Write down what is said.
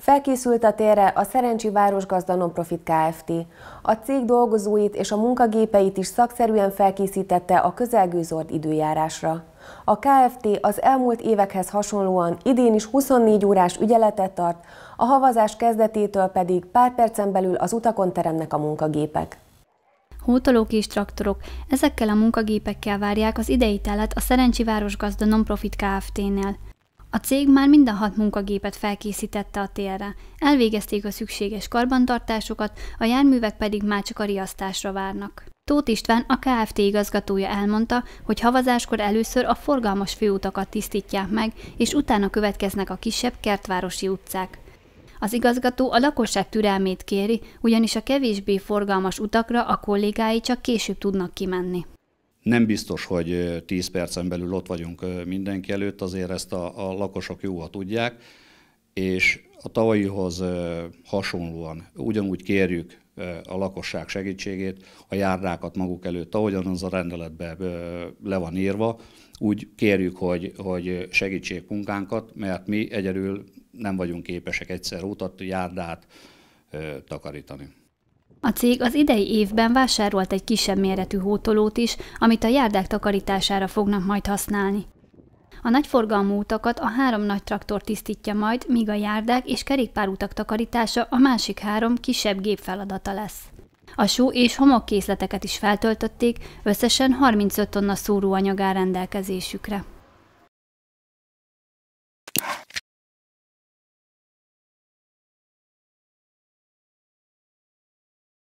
Felkészült a térre a Szerencsi Városgazda Nonprofit Kft. A cég dolgozóit és a munkagépeit is szakszerűen felkészítette a közelgő zord időjárásra. A Kft. az elmúlt évekhez hasonlóan idén is 24 órás ügyeletet tart, a havazás kezdetétől pedig pár percen belül az utakon teremnek a munkagépek hótolók és traktorok. Ezekkel a munkagépekkel várják az idei telet a Szerencsi Városgazda Nonprofit Kft-nél. A cég már mind a hat munkagépet felkészítette a térre. elvégezték a szükséges karbantartásokat, a járművek pedig már csak a riasztásra várnak. Tóth István, a KFT igazgatója elmondta, hogy havazáskor először a forgalmas főutakat tisztítják meg, és utána következnek a kisebb kertvárosi utcák. Az igazgató a lakosság türelmét kéri, ugyanis a kevésbé forgalmas utakra a kollégái csak később tudnak kimenni. Nem biztos, hogy 10 percen belül ott vagyunk mindenki előtt, azért ezt a, a lakosok jóha tudják, és a tavalyihoz hasonlóan ugyanúgy kérjük a lakosság segítségét, a járdákat maguk előtt, ahogyan az a rendeletbe le van írva, úgy kérjük, hogy, hogy segítsék munkánkat, mert mi egyedül nem vagyunk képesek egyszer útat, járdát takarítani. A cég az idei évben vásárolt egy kisebb méretű hótolót is, amit a járdák takarítására fognak majd használni. A nagyforgalmú utakat a három nagy traktor tisztítja majd, míg a járdák és kerékpárutak takarítása a másik három kisebb gép feladata lesz. A só és homokkészleteket is feltöltötték, összesen 35 tonna szóróanyag áll rendelkezésükre.